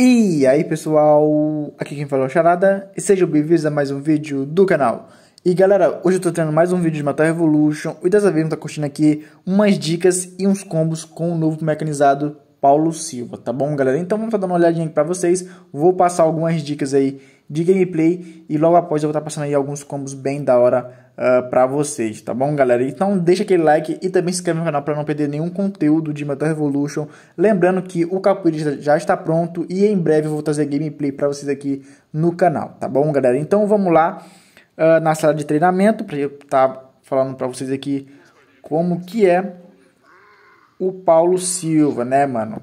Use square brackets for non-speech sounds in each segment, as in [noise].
E aí pessoal, aqui quem falou é Charada, e sejam bem-vindos a mais um vídeo do canal. E galera, hoje eu tô tendo mais um vídeo de Matar Revolution, e dessa vez eu tô tá curtindo aqui umas dicas e uns combos com o novo mecanizado Paulo Silva, tá bom galera? Então vamos dar uma olhadinha aqui pra vocês, vou passar algumas dicas aí de gameplay e logo após eu vou estar tá passando aí alguns combos bem da hora uh, pra vocês, tá bom galera? Então deixa aquele like e também se inscreve no canal para não perder nenhum conteúdo de Metal Revolution. Lembrando que o Capoeirista já está pronto e em breve eu vou trazer gameplay para vocês aqui no canal, tá bom galera? Então vamos lá uh, na sala de treinamento para eu estar tá falando para vocês aqui como que é o Paulo Silva, né mano?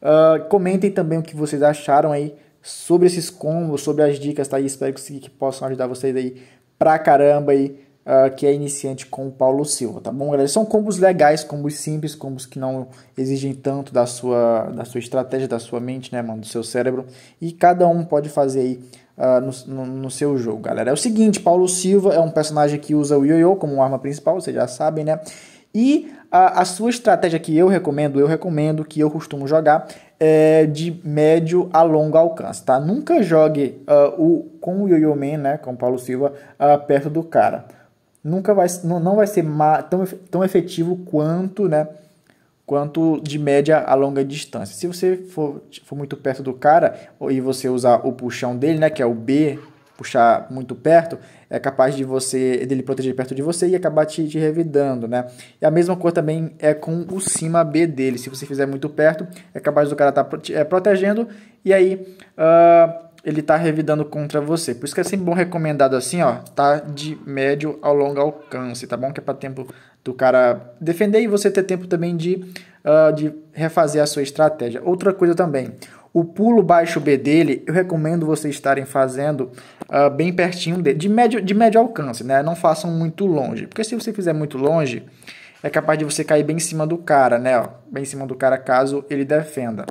Uh, comentem também o que vocês acharam aí sobre esses combos, sobre as dicas, tá? E espero que, que possam ajudar vocês aí pra caramba aí, uh, que é iniciante com o Paulo Silva, tá bom, galera? São combos legais, combos simples, combos que não exigem tanto da sua, da sua estratégia, da sua mente, né, mano, do seu cérebro. E cada um pode fazer aí Uh, no, no, no, seu jogo, galera. É o seguinte, Paulo Silva é um personagem que usa o Yo-Yo como arma principal, vocês já sabem, né? E a, a sua estratégia que eu recomendo, eu recomendo, que eu costumo jogar, é, de médio a longo alcance, tá? Nunca jogue uh, o, com o Yo-Yo Man, né, com o Paulo Silva, uh, perto do cara. Nunca vai, não, não vai ser tão, tão efetivo quanto, né, quanto de média a longa distância. Se você for, for muito perto do cara e você usar o puxão dele, né, que é o B puxar muito perto, é capaz de você dele proteger perto de você e acabar te, te revidando, né? E a mesma coisa também é com o cima B dele. Se você fizer muito perto, é capaz do cara estar tá, é, protegendo e aí uh, ele tá revidando contra você. Por isso que é sempre bom recomendado assim, ó, tá de médio ao longo alcance, tá bom? Que é para tempo do cara defender e você ter tempo também de, uh, de refazer a sua estratégia. Outra coisa também, o pulo baixo B dele, eu recomendo vocês estarem fazendo uh, bem pertinho dele, de médio, de médio alcance, né? Não façam muito longe, porque se você fizer muito longe, é capaz de você cair bem em cima do cara, né? Ó, bem em cima do cara caso ele defenda.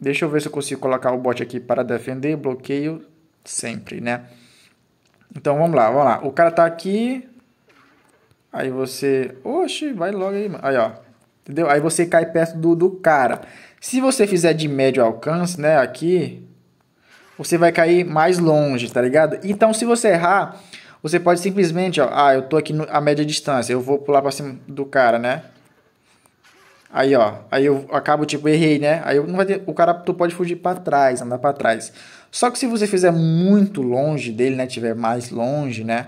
Deixa eu ver se eu consigo colocar o bot aqui para defender, bloqueio sempre, né? Então vamos lá, vamos lá. O cara tá aqui, aí você, oxe, vai logo aí, mano. Aí ó, entendeu? Aí você cai perto do, do cara. Se você fizer de médio alcance, né, aqui, você vai cair mais longe, tá ligado? Então, se você errar, você pode simplesmente, ó, ah, eu tô aqui no, a média distância, eu vou pular pra cima do cara, né? Aí, ó, aí eu acabo, tipo, errei, né? Aí eu, não vai ter, o cara, tu pode fugir para trás, andar para trás. Só que se você fizer muito longe dele, né, tiver mais longe, né,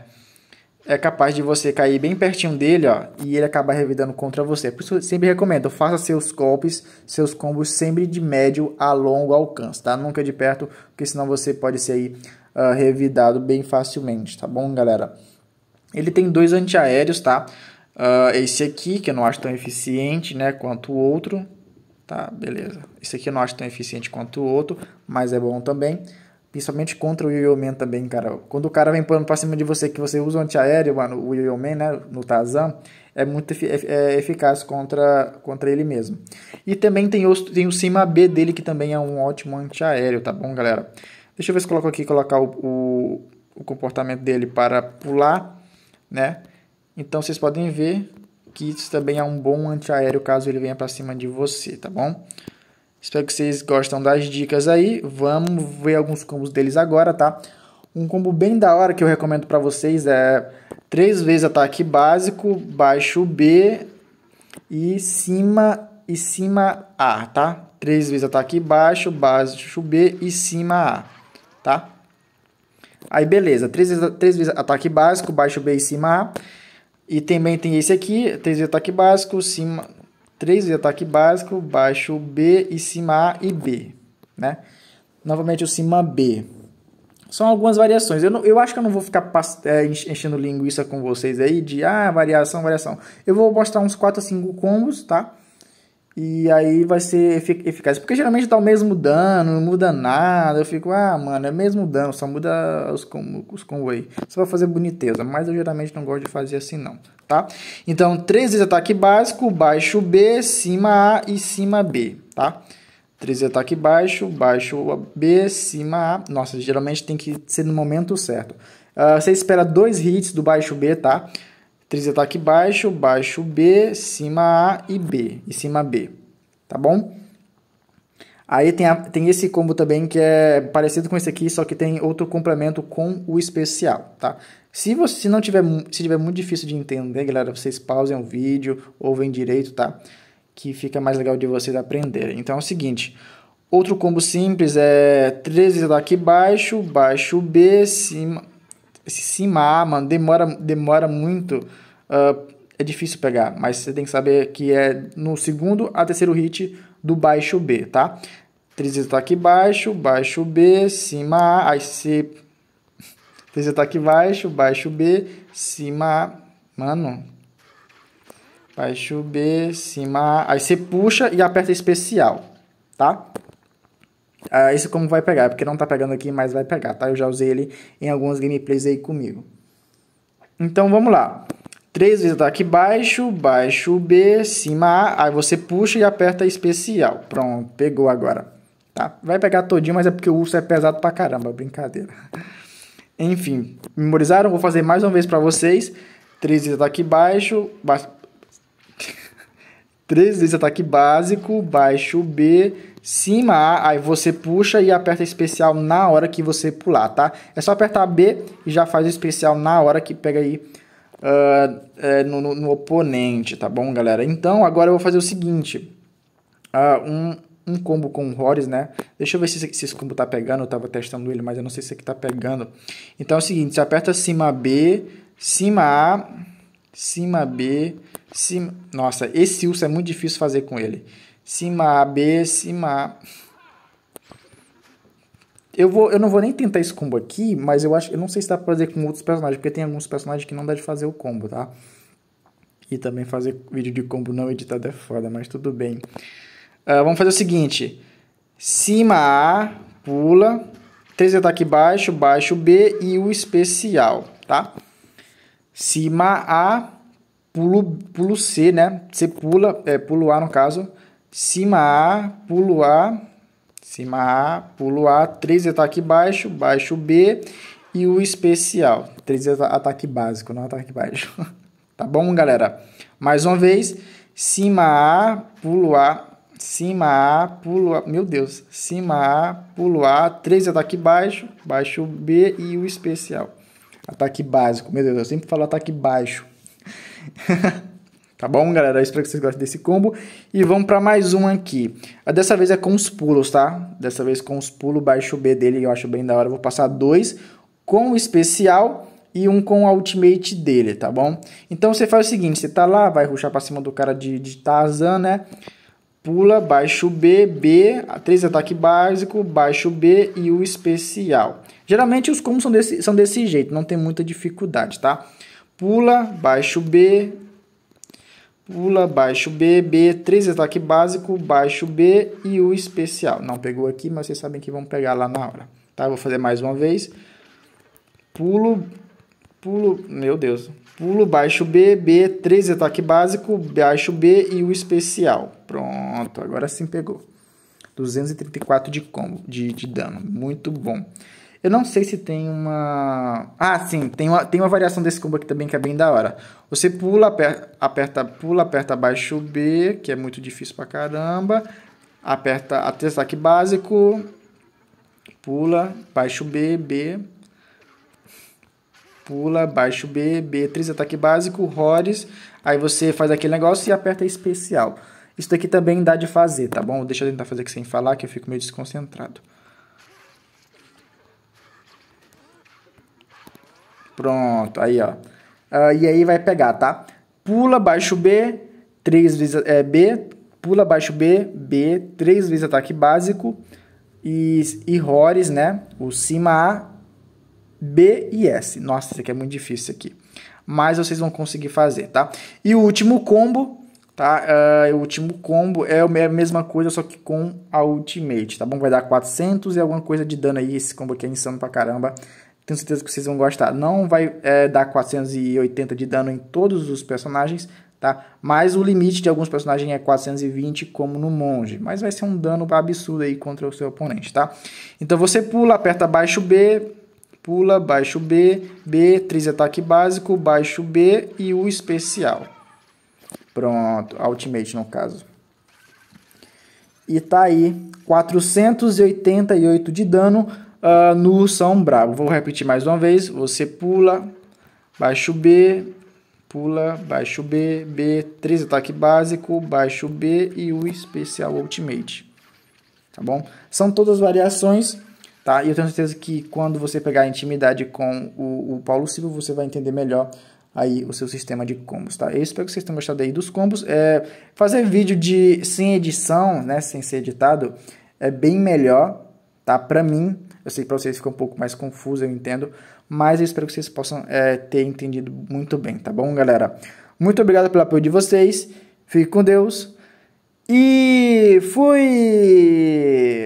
é capaz de você cair bem pertinho dele, ó, e ele acabar revidando contra você. Por isso eu sempre recomendo, faça seus golpes, seus combos sempre de médio a longo alcance, tá? Nunca de perto, porque senão você pode ser aí, uh, revidado bem facilmente, tá bom, galera? Ele tem dois antiaéreos, tá? Uh, esse aqui, que eu não acho tão eficiente, né, quanto o outro, tá? Beleza. Esse aqui eu não acho tão eficiente quanto o outro, mas é bom também. Principalmente contra o yo também, cara. Quando o cara vem pulando pra cima de você, que você usa o antiaéreo, mano, o yo né, no Tazan, é muito é, é eficaz contra, contra ele mesmo. E também tem o, tem o Cima B dele, que também é um ótimo antiaéreo, tá bom, galera? Deixa eu ver se coloco aqui, colocar o, o, o comportamento dele para pular, né? Então vocês podem ver que isso também é um bom antiaéreo caso ele venha para cima de você, tá bom? Espero que vocês gostam das dicas aí. Vamos ver alguns combos deles agora, tá? Um combo bem da hora que eu recomendo para vocês é três vezes ataque básico, baixo B e cima e cima A, tá? Três vezes ataque baixo, baixo B e cima A, tá? Aí beleza, três vezes, três vezes ataque básico, baixo B e cima A. E também tem esse aqui, três vezes ataque básico, cima 3 de ataque básico, baixo B e cima A e B, né? Novamente o cima B. São algumas variações. Eu, não, eu acho que eu não vou ficar é, enchendo linguiça com vocês aí de ah, variação, variação. Eu vou mostrar uns 4 a 5 combos, tá? E aí vai ser efic eficaz. Porque geralmente dá o mesmo dano, não muda nada. Eu fico, ah, mano, é mesmo dano, só muda os, com os combo aí. Só vai fazer boniteza. Mas eu geralmente não gosto de fazer assim, não, tá? Então, três vezes ataque básico, baixo B, cima A e cima B, tá? Três vezes ataque baixo, baixo B, cima A. Nossa, geralmente tem que ser no momento certo. Uh, você espera dois hits do baixo B, tá? Tríceps é ataque baixo, baixo B, cima A e B, e cima B, tá bom? Aí tem, a, tem esse combo também que é parecido com esse aqui, só que tem outro complemento com o especial, tá? Se você se não tiver, se tiver muito difícil de entender, galera, vocês pausem o vídeo, ouvem direito, tá? Que fica mais legal de vocês aprenderem. Então é o seguinte, outro combo simples é 13 ataque baixo, baixo B, cima, cima A, mano, demora, demora muito uh, é difícil pegar, mas você tem que saber que é no segundo a terceiro hit do baixo B, tá? Triseta tá aqui baixo, baixo B, cima A, aí você... Triseta tá aqui baixo, baixo B, cima A, mano... Baixo B, cima A, aí você puxa e aperta especial, tá? Isso ah, esse como vai pegar, porque não tá pegando aqui, mas vai pegar, tá? Eu já usei ele em algumas gameplays aí comigo. Então, vamos lá. Três vezes ataque baixo, baixo B, cima A. Aí você puxa e aperta especial. Pronto, pegou agora. Tá? Vai pegar todinho, mas é porque o urso é pesado pra caramba, brincadeira. [laughs] Enfim, memorizaram? Vou fazer mais uma vez para vocês. Três vezes ataque baixo, baixo... [laughs] Três vezes ataque básico, baixo B, cima A, aí você puxa e aperta especial na hora que você pular, tá? É só apertar B e já faz o especial na hora que pega aí uh, é, no, no, no, oponente, tá bom, galera? Então, agora eu vou fazer o seguinte. Uh, um, um combo com o né? Deixa eu ver se, se esse combo tá pegando. Eu tava testando ele, mas eu não sei se aqui tá pegando. Então é o seguinte, você aperta cima B, cima A, cima B, cima... Nossa, esse urso é muito difícil fazer com ele. Cima A, B, cima A... Eu, vou, eu não vou nem tentar esse combo aqui, mas eu acho. Eu não sei se dá pra fazer com outros personagens, porque tem alguns personagens que não dá de fazer o combo, tá? E também fazer vídeo de combo não editado é foda, mas tudo bem. Uh, vamos fazer o seguinte: cima A, pula, 3 ataque baixo, baixo B e o especial, tá? Cima A, pulo, pulo C, né? Você pula, é, pulo A no caso. Cima A, pulo A, Cima A, pulo A, 3 ataque baixo, baixo B e o especial. 3 ataque básico, não ataque baixo. [laughs] tá bom, galera? Mais uma vez, cima A, pulo A, cima A, pulo A, meu Deus, cima A, pulo A, 3 ataque baixo, baixo B e o especial. Ataque básico, meu Deus, eu sempre falo ataque baixo. [laughs] Tá bom, galera? Eu espero que vocês gostem desse combo. E vamos para mais um aqui. Ah, dessa vez é com os pulos, tá? Dessa vez com os pulos, baixo B dele, eu acho bem da hora. Eu vou passar dois com o especial e um com o ultimate dele, tá bom? Então você faz o seguinte, você tá lá, vai ruxar para cima do cara de, de Tarzan, né? Pula, baixo B, B, três ataque básico, baixo B e o especial. Geralmente os combos são desse, são desse jeito, não tem muita dificuldade, tá? Pula, baixo B, Pula, baixo B, B3, ataque básico, baixo B e o especial. Não pegou aqui, mas vocês sabem que vão pegar lá na hora. Tá? Vou fazer mais uma vez. Pulo, pulo, meu Deus. Pulo, baixo B, B3, ataque básico, baixo B e o especial. Pronto, agora sim pegou. 234 de combo, de, de dano. Muito bom. Eu não sei se tem uma. Ah, sim, tem uma, tem uma variação desse combo aqui também que é bem da hora. Você pula, aperta, aperta pula, aperta baixo B, que é muito difícil pra caramba. Aperta até ataque básico. Pula, baixo B, B. Pula, baixo B, B3, ataque básico, Rores. Aí você faz aquele negócio e aperta especial. Isso daqui também dá de fazer, tá bom? Deixa eu tentar fazer aqui sem falar, que eu fico meio desconcentrado. Pronto, aí ó. Uh, e aí vai pegar, tá? Pula, baixo B, 3 vezes é, B, pula, baixo B, B, 3 vezes ataque básico, e, e RORES, né? O cima A, B e S. Nossa, isso aqui é muito difícil aqui. Mas vocês vão conseguir fazer, tá? E o último combo, tá? Uh, o último combo é a mesma coisa, só que com a Ultimate, tá bom? Vai dar 400 e alguma coisa de dano aí. Esse combo aqui é insano pra caramba. Tenho certeza que vocês vão gostar. Não vai é, dar 480 de dano em todos os personagens, tá? Mas o limite de alguns personagens é 420, como no monge. Mas vai ser um dano absurdo aí contra o seu oponente, tá? Então você pula, aperta baixo B, pula, baixo B, B, 3 ataque básico, baixo B e o especial. Pronto, ultimate no caso. E tá aí, 488 de dano uh, ah, no São Bravo. Vou repetir mais uma vez. Você pula, baixo B, pula, baixo B, B3, ataque básico, baixo B e o especial Ultimate. Tá bom? São todas variações, tá? E eu tenho certeza que quando você pegar a intimidade com o, o Paulo Silva, você vai entender melhor aí o seu sistema de combos, tá? Eu espero que vocês tenham gostado aí dos combos. É, fazer vídeo de sem edição, né, sem ser editado, é bem melhor, tá? Pra mim, eu sei que para vocês fica um pouco mais confuso, eu entendo, mas eu espero que vocês possam é, ter entendido muito bem, tá bom, galera? Muito obrigado pelo apoio de vocês, fique com Deus e fui!